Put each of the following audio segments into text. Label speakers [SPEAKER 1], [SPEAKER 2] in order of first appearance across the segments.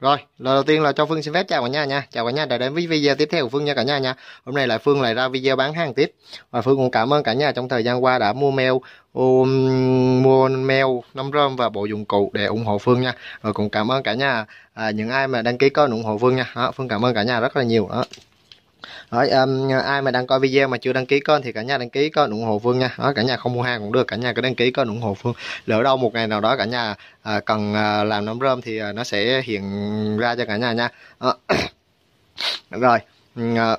[SPEAKER 1] Rồi, lời đầu tiên là cho Phương xin phép chào cả nhà nha. Chào cả nhà đã đến với video tiếp theo của Phương nha cả nhà nha. Hôm nay lại Phương lại ra video bán hàng tiếp. Và Phương cũng cảm ơn cả nhà trong thời gian qua đã mua mail um, mua mail nấm rơm và bộ dụng cụ để ủng hộ Phương nha. Và cũng cảm ơn cả nhà à, những ai mà đăng ký kênh ủng hộ Phương nha. Đó, Phương cảm ơn cả nhà rất là nhiều. Đó. Rồi, um, ai mà đang coi video mà chưa đăng ký kênh thì cả nhà đăng ký kênh ủng hộ Phương nha. Đó, cả nhà không mua hàng cũng được, cả nhà cứ đăng ký kênh ủng hộ Phương. Lỡ đâu một ngày nào đó cả nhà à, cần à, làm nấm rơm thì à, nó sẽ hiện ra cho cả nhà nha. À, rồi. À,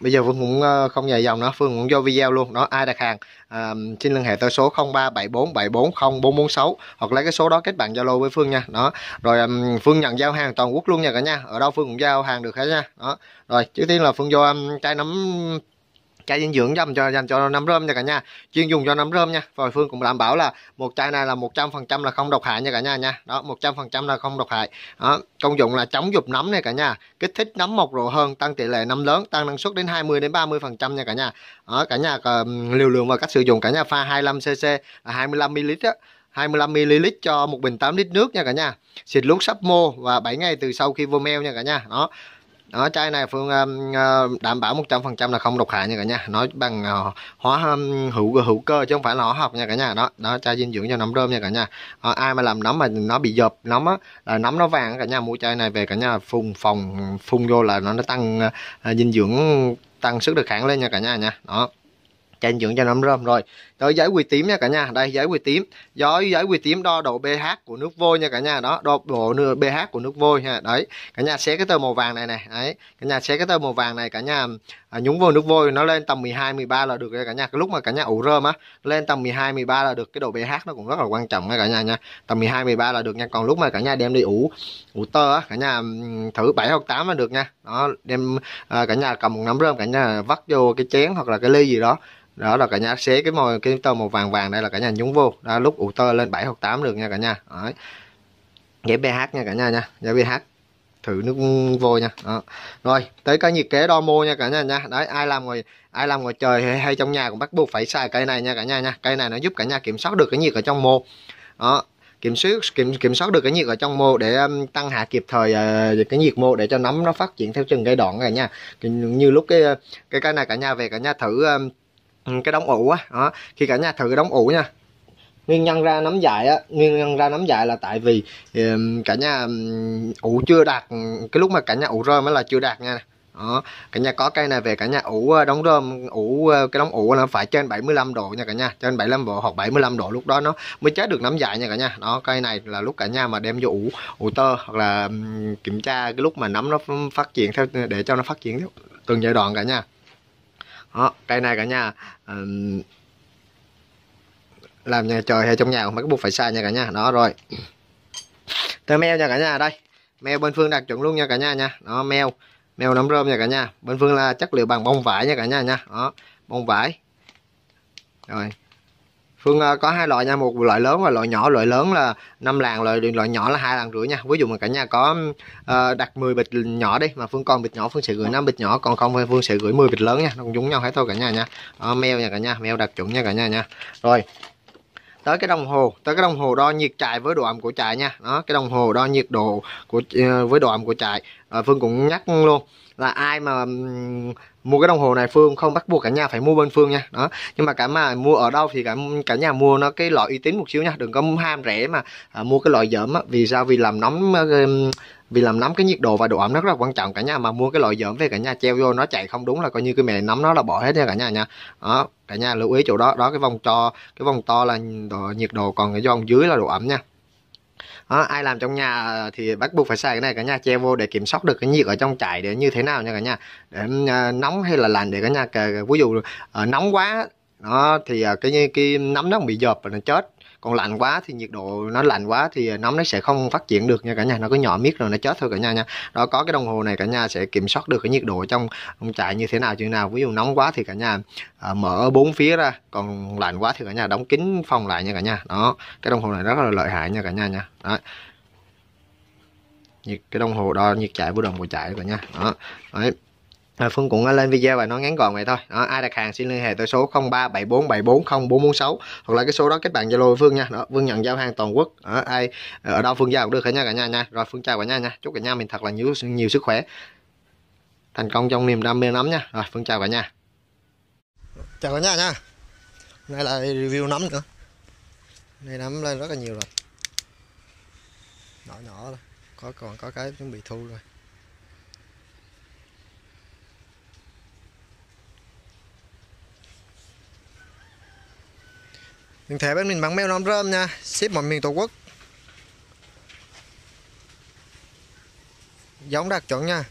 [SPEAKER 1] bây giờ Phương cũng ờ, không dài dòng nữa Phương cũng vô video luôn đó ai đặt hàng à, xin liên hệ tới số 0374740446 hoặc lấy cái số đó kết bạn Zalo với Phương nha đó rồi Phương nhận giao hàng toàn quốc luôn nha cả nha ở đâu Phương cũng giao hàng được hết nha đó rồi trước tiên là Phương vô um, chai nấm chai dinh dưỡng dành cho dành cho nấm rơm nha cả nhà chuyên dùng cho nấm rơm nha và phương cũng đảm bảo là một chai này là 100% là không độc hại nha cả nhà nha đó 100% là không độc hại đó, công dụng là chống dục nấm này cả nhà kích thích nấm mọc rộ hơn tăng tỷ lệ nấm lớn tăng năng suất đến 20 đến 30 phần trăm nha cả nhà đó, cả nhà ờ, liều lượng và cách sử dụng cả nhà pha 25 cc là 25 ml á 25ml cho một bình 8 lít nước nha cả nhà. Xịt lúc sắp mô và 7 ngày từ sau khi vô meo nha cả nhà. Đó đó chai này phương um, ờ, đảm bảo 100% là không độc hại nha cả nhà nó bằng ờ, hóa um, hữu hữu cơ chứ không phải là hóa học nha cả nhà đó đó chai dinh dưỡng cho nấm rơm nha cả nhà à, ai mà làm nấm mà nó bị dập nấm á là nấm nó vàng cả nhà mua chai này về cả nhà phun phòng phun vô là nó, nó tăng dinh dưỡng tăng sức đề kháng lên nha cả nhà nha đó cho anh dưỡng cho nấm rơm rồi tới giấy quỳ tím nha cả nhà đây giấy quỳ tím giấy giấy quỳ tím đo độ ph của nước vôi nha cả nhà đó đo độ ph của nước vôi ha đấy cả nhà xé cái tờ màu vàng này này đấy cả nhà xé cái tờ màu vàng này cả nhà à, nhúng vào nước vôi nó lên tầm 12 13 là được rồi cả nhà cái lúc mà cả nhà ủ rơm á lên tầm 12 13 là được cái độ ph nó cũng rất là quan trọng nha cả nhà nha tầm 12 13 là được nha còn lúc mà cả nhà đem đi ủ ủ tơ á cả nhà thử 7 hoặc 8 là được nha đó đem à, cả nhà cầm một nắm rơm cả nhà vắt vô cái chén hoặc là cái ly gì đó đó là cả nhà xé cái màu cái tờ màu vàng vàng đây là cả nhà nhúng vô đó, lúc ủ tơ lên 7 hoặc 8 được nha cả nhà Đấy. giảm pH nha cả nhà nha giảm pH thử nước vô nha đó. rồi tới cái nhiệt kế đo mô nha cả nhà nha đấy ai làm ngồi ai làm ngoài trời hay, hay trong nhà cũng bắt buộc phải xài cây này nha cả nhà nha cây này nó giúp cả nhà kiểm soát được cái nhiệt ở trong mô đó kiểm soát kiểm kiểm soát được cái nhiệt ở trong mô để um, tăng hạ kịp thời uh, cái nhiệt mô để cho nấm nó phát triển theo từng giai đoạn này nha như lúc cái cái cái này cả nhà về cả nhà thử um, Ừ, cái đóng ủ á đó khi cả nhà thử cái đóng ủ nha nguyên nhân ra nấm dài á nguyên nhân ra nấm dài là tại vì cả nhà ủ chưa đạt cái lúc mà cả nhà ủ rơm mới là chưa đạt nha đó cả nhà có cây này về cả nhà ủ đóng rơm ủ cái đóng ủ là phải trên 75 độ nha cả nhà trên 75 độ hoặc 75 độ lúc đó nó mới chết được nấm dài nha cả nhà đó cây này là lúc cả nhà mà đem vô ủ ủ tơ hoặc là kiểm tra cái lúc mà nấm nó phát triển theo để cho nó phát triển theo từng giai đoạn cả nhà đó ờ, cây này cả nhà um, làm nhà trời hay trong nhà mấy cái buộc phải xa nha cả nhà đó rồi tơ meo nha cả nhà đây meo bên phương đặc chuẩn luôn nha cả nhà nha đó meo meo nấm rơm nha cả nhà bên phương là chất liệu bằng bông vải nha cả nhà nha đó bông vải rồi Phương à, có hai loại nha, một loại lớn và loại nhỏ. Loại lớn là năm làng, loại loại nhỏ là hai làng rưỡi nha. Ví dụ mà cả nhà có uh, đặt 10 bịch nhỏ đi mà Phương còn bịch nhỏ Phương sẽ gửi 5 bịch nhỏ, còn không thì Phương sẽ gửi 10 bịch lớn nha. Nó cũng giống nhau hết thôi cả nhà nha. Uh, mèo nha cả nhà, mèo đặt chuẩn nha cả nhà nha. Rồi, tới cái đồng hồ tới cái đồng hồ đo nhiệt chạy với độ ẩm của chạy nha đó cái đồng hồ đo nhiệt độ của ờ, với độ ẩm của chạy. À, Phương cũng nhắc luôn là ai mà mua cái đồng hồ này Phương không bắt buộc cả nhà phải mua bên Phương nha đó nhưng mà cả mà mua ở đâu thì cả cả nhà mua nó cái loại uy tín một xíu nha đừng có ham rẻ mà à, mua cái loại dởm á vì sao vì làm nóng à, vì làm nóng cái nhiệt độ và độ ẩm nó rất là quan trọng cả nhà mà mua cái loại dởm về cả nhà treo vô nó chạy không đúng là coi như cái mẹ nắm nó là bỏ hết nha cả nhà nha đó cả nhà lưu ý chỗ đó đó cái vòng to cái vòng to là nhiệt độ còn cái vòng dưới là độ ẩm nha đó, ai làm trong nhà ờ, thì bắt buộc phải xài cái này cả nhà che vô để kiểm soát được cái nhiệt ở trong chảy để như thế nào nha cả nhà để uh, nóng hay là lạnh để cả nhà cả, ví dụ uh, nóng quá nó thì uh, cái cái nấm nó bị dợp và nó chết còn lạnh quá thì nhiệt độ nó lạnh quá thì nấm nó sẽ không phát triển được nha cả nhà nó cứ nhỏ miết rồi nó chết thôi cả nhà nha đó có cái đồng hồ này cả nhà sẽ kiểm soát được cái nhiệt độ trong trại như thế nào như nào ví dụ nóng quá thì cả nhà à, mở bốn phía ra còn lạnh quá thì cả nhà đóng kín phòng lại nha cả nhà đó cái đồng hồ này rất là lợi hại nha cả nhà nha đó nhiệt cái đồng hồ đo nhiệt chạy vô đồng hồ chạy cả nhà đó đấy À, Phương cũng lên video và nói ngắn gọn vậy thôi đó, ai đặt hàng xin liên hệ tới số 0374740446 hoặc là cái số đó kết bạn Zalo Phương nha đó, Phương nhận giao hàng toàn quốc ở ai ở đâu Phương giao cũng được cả nha cả nhà nha rồi Phương chào cả nhà nha chúc cả nhà mình thật là nhiều nhiều sức khỏe thành công trong niềm đam mê nấm nha rồi Phương chào cả nhà chào cả nhà nha hôm nay là review nấm nữa hôm nay nắm lên rất là nhiều rồi nhỏ nhỏ rồi có còn có cái chuẩn bị thu rồi mình thể bên mình bằng mail nom rơm nha Ship mọi miền Tổ quốc Giống đạt chuẩn nha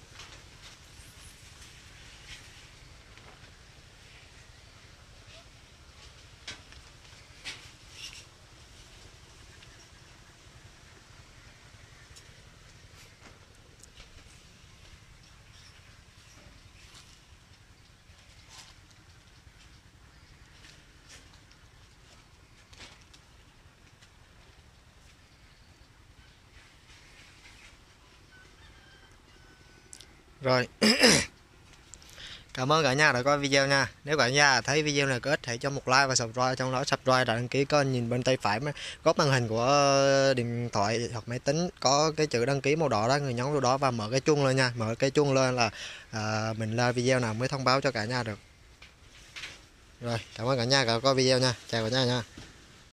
[SPEAKER 1] rồi cảm ơn cả nhà đã coi video nha nếu cả nhà thấy video này có ích hãy cho một like và subscribe trong đó subscribe đã đăng ký kênh nhìn bên tay phải góc màn hình của điện thoại hoặc máy tính có cái chữ đăng ký màu đỏ đó người nhấn vào đó và mở cái chuông lên nha mở cái chuông lên là à, mình lên video nào mới thông báo cho cả nhà được rồi cảm ơn cả nhà đã coi video nha chào cả nhà nha